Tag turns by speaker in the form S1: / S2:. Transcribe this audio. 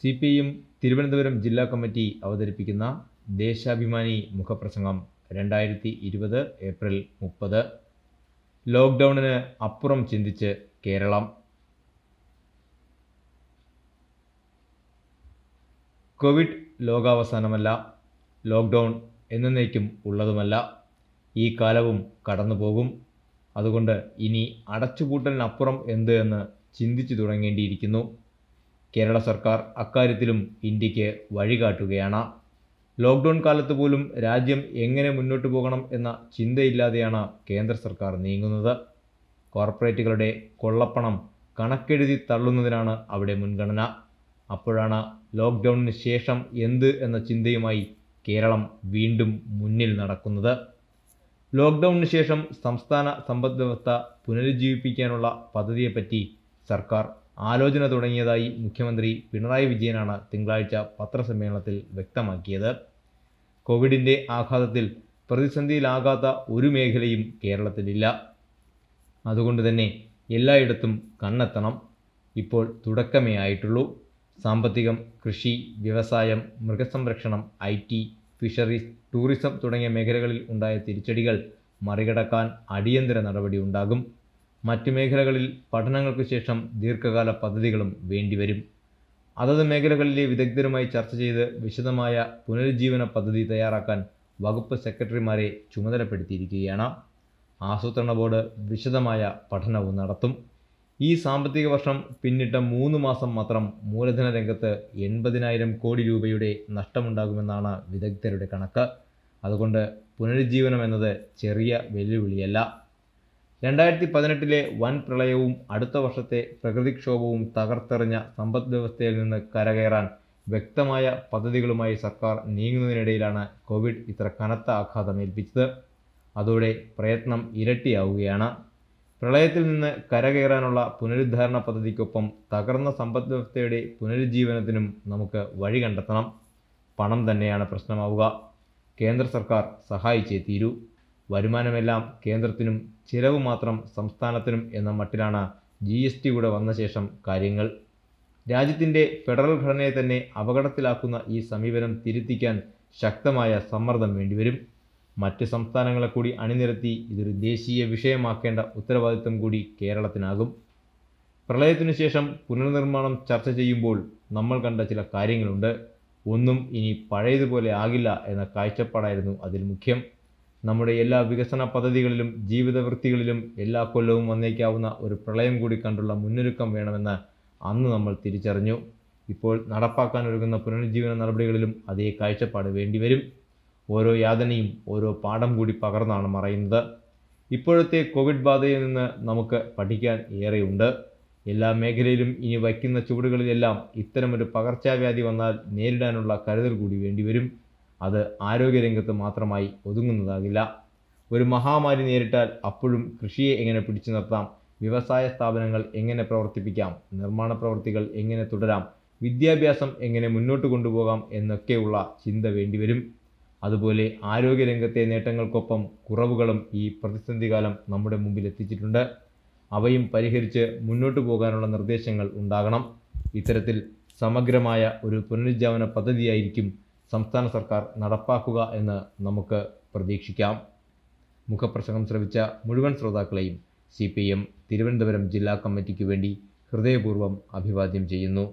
S1: C P M Thiruvananthapuram ജില്ലാ committee അവതരിപ്പിക്കുന്ന ദേശാഭിമാനി മുഖപ്രസംഗം രണ്ടായിരത്തി ഇരുപത് ഏപ്രിൽ മുപ്പത് ലോക്ക്ഡൗണിന് അപ്പുറം ചിന്തിച്ച് കേരളം കോവിഡ് ലോകാവസാനമല്ല ലോക്ക്ഡൗൺ എന്നേക്കും ഉള്ളതുമല്ല ഈ കാലവും കടന്നുപോകും അതുകൊണ്ട് ഇനി അടച്ചുപൂട്ടലിനപ്പുറം എന്ത് എന്ന് ചിന്തിച്ചു തുടങ്ങേണ്ടിയിരിക്കുന്നു കേരള സർക്കാർ അക്കാര്യത്തിലും ഇന്ത്യക്ക് വഴികാട്ടുകയാണ് ലോക്ക്ഡൗൺ കാലത്ത് പോലും രാജ്യം എങ്ങനെ മുന്നോട്ട് പോകണം എന്ന ചിന്തയില്ലാതെയാണ് കേന്ദ്ര സർക്കാർ നീങ്ങുന്നത് കോർപ്പറേറ്റുകളുടെ കൊള്ളപ്പണം കണക്കെഴുതി തള്ളുന്നതിനാണ് അവിടെ മുൻഗണന അപ്പോഴാണ് ലോക്ക്ഡൗണിന് ശേഷം എന്ത് എന്ന ചിന്തയുമായി കേരളം വീണ്ടും മുന്നിൽ നടക്കുന്നത് ലോക്ക്ഡൗണിന് ശേഷം സംസ്ഥാന സമ്പദ്വ്യവസ്ഥ പുനരുജ്ജീവിപ്പിക്കാനുള്ള പദ്ധതിയെപ്പറ്റി സർക്കാർ ആലോചന തുടങ്ങിയതായി മുഖ്യമന്ത്രി പിണറായി വിജയനാണ് തിങ്കളാഴ്ച പത്രസമ്മേളനത്തിൽ വ്യക്തമാക്കിയത് കോവിഡിൻ്റെ ആഘാതത്തിൽ പ്രതിസന്ധിയിലാകാത്ത ഒരു മേഖലയും കേരളത്തിലില്ല അതുകൊണ്ട് തന്നെ എല്ലായിടത്തും കണ്ണെത്തണം ഇപ്പോൾ തുടക്കമേ ആയിട്ടുള്ളൂ സാമ്പത്തികം കൃഷി വ്യവസായം മൃഗസംരക്ഷണം ഐ ടി ഫിഷറീസ് ടൂറിസം തുടങ്ങിയ മേഖലകളിൽ ഉണ്ടായ തിരിച്ചടികൾ മറികടക്കാൻ അടിയന്തര നടപടി ഉണ്ടാകും മറ്റ് മേഖലകളിൽ പഠനങ്ങൾക്ക് ശേഷം ദീർഘകാല പദ്ധതികളും വേണ്ടിവരും അതത് മേഖലകളിലെ വിദഗ്ധരുമായി ചർച്ച ചെയ്ത് വിശദമായ പുനരുജ്ജീവന പദ്ധതി തയ്യാറാക്കാൻ വകുപ്പ് സെക്രട്ടറിമാരെ ചുമതലപ്പെടുത്തിയിരിക്കുകയാണ് ആസൂത്രണ ബോർഡ് വിശദമായ പഠനവും നടത്തും ഈ സാമ്പത്തിക വർഷം പിന്നിട്ട മൂന്ന് മാസം മാത്രം മൂലധന രംഗത്ത് എൺപതിനായിരം കോടി രൂപയുടെ നഷ്ടമുണ്ടാകുമെന്നാണ് വിദഗ്ധരുടെ കണക്ക് അതുകൊണ്ട് പുനരുജ്ജീവനം എന്നത് ചെറിയ വെല്ലുവിളിയല്ല രണ്ടായിരത്തി പതിനെട്ടിലെ വൻ പ്രളയവും അടുത്ത വർഷത്തെ പ്രകൃതിക്ഷോഭവും തകർത്തെറിഞ്ഞ സമ്പദ് വ്യവസ്ഥയിൽ നിന്ന് കരകയറാൻ വ്യക്തമായ പദ്ധതികളുമായി സർക്കാർ നീങ്ങുന്നതിനിടയിലാണ് കോവിഡ് ഇത്ര കനത്ത ആഘാതം ഏൽപ്പിച്ചത് അതോടെ പ്രയത്നം ഇരട്ടിയാവുകയാണ് പ്രളയത്തിൽ നിന്ന് കരകയറാനുള്ള പുനരുദ്ധാരണ പദ്ധതിക്കൊപ്പം തകർന്ന സമ്പദ്വ്യവസ്ഥയുടെ പുനരുജ്ജീവനത്തിനും നമുക്ക് വഴി കണ്ടെത്തണം പണം തന്നെയാണ് പ്രശ്നമാവുക കേന്ദ്ര സർക്കാർ സഹായിച്ചേ തീരൂ വരുമാനമെല്ലാം കേന്ദ്രത്തിനും ചിലവ് മാത്രം സംസ്ഥാനത്തിനും എന്ന മട്ടിലാണ് ജി എസ് ടി കൂടെ വന്ന ശേഷം കാര്യങ്ങൾ രാജ്യത്തിൻ്റെ ഫെഡറൽ ഘടനയെ തന്നെ അപകടത്തിലാക്കുന്ന ഈ സമീപനം തിരുത്തിക്കാൻ ശക്തമായ സമ്മർദ്ദം വേണ്ടിവരും മറ്റ് സംസ്ഥാനങ്ങളെ കൂടി അണിനിരത്തി ഇതൊരു ദേശീയ വിഷയമാക്കേണ്ട ഉത്തരവാദിത്വം കൂടി കേരളത്തിനാകും പ്രളയത്തിനു ശേഷം പുനർനിർമ്മാണം ചർച്ച ചെയ്യുമ്പോൾ നമ്മൾ കണ്ട ചില കാര്യങ്ങളുണ്ട് ഒന്നും ഇനി പഴയതുപോലെ ആകില്ല എന്ന കാഴ്ചപ്പാടായിരുന്നു അതിൽ മുഖ്യം നമ്മുടെ എല്ലാ വികസന പദ്ധതികളിലും ജീവിതവൃത്തികളിലും എല്ലാ കൊല്ലവും വന്നേക്കാവുന്ന ഒരു പ്രളയം കൂടി കണ്ടുള്ള മുന്നൊരുക്കം വേണമെന്ന് അന്ന് നമ്മൾ തിരിച്ചറിഞ്ഞു ഇപ്പോൾ നടപ്പാക്കാൻ ഒരുങ്ങുന്ന പുനരുജ്ജീവന നടപടികളിലും അതേ കാഴ്ചപ്പാട് വേണ്ടിവരും ഓരോ യാതനയും ഓരോ പാഠം കൂടി പകർന്നാണ് മറയുന്നത് ഇപ്പോഴത്തെ കോവിഡ് ബാധയിൽ നിന്ന് നമുക്ക് പഠിക്കാൻ ഏറെയുണ്ട് എല്ലാ മേഖലയിലും ഇനി വയ്ക്കുന്ന ചുവടുകളിലെല്ലാം ഇത്തരമൊരു പകർച്ചവ്യാധി വന്നാൽ നേരിടാനുള്ള കരുതൽ കൂടി വേണ്ടിവരും അത് ആരോഗ്യരംഗത്ത് മാത്രമായി ഒതുങ്ങുന്നതാകില്ല ഒരു മഹാമാരി നേരിട്ടാൽ അപ്പോഴും കൃഷിയെ എങ്ങനെ പിടിച്ചു നിർത്താം വ്യവസായ സ്ഥാപനങ്ങൾ എങ്ങനെ പ്രവർത്തിപ്പിക്കാം നിർമ്മാണ പ്രവർത്തികൾ എങ്ങനെ തുടരാം വിദ്യാഭ്യാസം എങ്ങനെ മുന്നോട്ട് കൊണ്ടുപോകാം എന്നൊക്കെയുള്ള ചിന്ത വേണ്ടിവരും അതുപോലെ ആരോഗ്യരംഗത്തെ നേട്ടങ്ങൾക്കൊപ്പം കുറവുകളും ഈ പ്രതിസന്ധി കാലം നമ്മുടെ മുമ്പിൽ എത്തിച്ചിട്ടുണ്ട് അവയും പരിഹരിച്ച് മുന്നോട്ട് പോകാനുള്ള നിർദ്ദേശങ്ങൾ ഉണ്ടാകണം ഇത്തരത്തിൽ സമഗ്രമായ ഒരു പുനരുജ്ജാപന പദ്ധതിയായിരിക്കും സംസ്ഥാന സർക്കാർ നടപ്പാക്കുക എന്ന് നമുക്ക് പ്രതീക്ഷിക്കാം മുഖപ്രസംഗം ശ്രവിച്ച മുഴുവൻ ശ്രോതാക്കളെയും സി തിരുവനന്തപുരം ജില്ലാ കമ്മിറ്റിക്ക് വേണ്ടി ഹൃദയപൂർവ്വം അഭിവാദ്യം ചെയ്യുന്നു